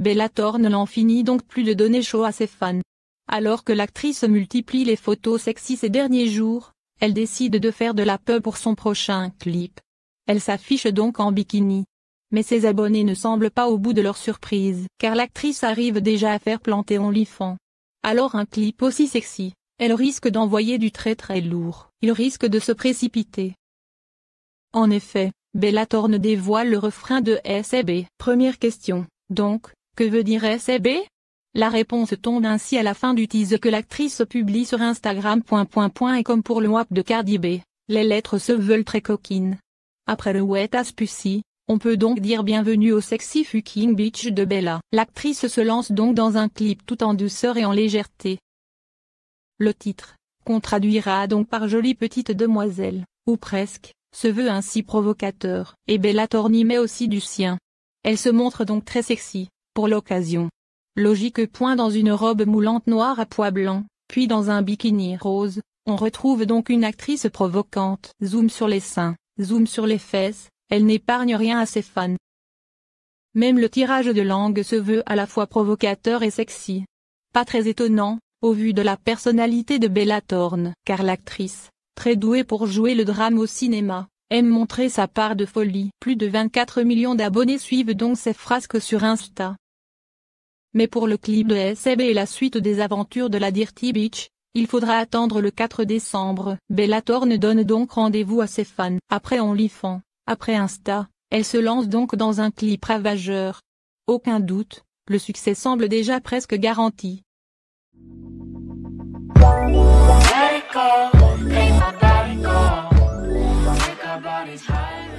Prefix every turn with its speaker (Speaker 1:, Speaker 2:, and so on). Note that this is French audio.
Speaker 1: Bella Thorne n'en finit donc plus de donner chaud à ses fans. Alors que l'actrice multiplie les photos sexy ces derniers jours, elle décide de faire de la pub pour son prochain clip. Elle s'affiche donc en bikini. Mais ses abonnés ne semblent pas au bout de leur surprise, car l'actrice arrive déjà à faire planter liffant. Alors un clip aussi sexy, elle risque d'envoyer du très très lourd, il risque de se précipiter. En effet, Bella Thorne dévoile le refrain de SB. Première question, donc, que veut dire SB La réponse tombe ainsi à la fin du tease que l'actrice publie sur Instagram. et comme pour le WAP de Cardi B, les lettres se veulent très coquines. Après le Wet As Pussy, on peut donc dire bienvenue au sexy fucking bitch de Bella. L'actrice se lance donc dans un clip tout en douceur et en légèreté. Le titre, qu'on traduira donc par jolie petite demoiselle, ou presque, se veut ainsi provocateur. Et Bella Thorny met aussi du sien. Elle se montre donc très sexy, pour l'occasion. Logique point dans une robe moulante noire à pois blanc, puis dans un bikini rose, on retrouve donc une actrice provocante. Zoom sur les seins, zoom sur les fesses, elle n'épargne rien à ses fans. Même le tirage de langue se veut à la fois provocateur et sexy. Pas très étonnant, au vu de la personnalité de Bella Thorne, car l'actrice, très douée pour jouer le drame au cinéma, aime montrer sa part de folie. Plus de 24 millions d'abonnés suivent donc ses frasques sur Insta. Mais pour le clip de SB et la suite des aventures de la Dirty Beach, il faudra attendre le 4 décembre. Bellator ne donne donc rendez-vous à ses fans. Après OnlyFans, après Insta, elle se lance donc dans un clip ravageur. Aucun doute, le succès semble déjà presque garanti. always high.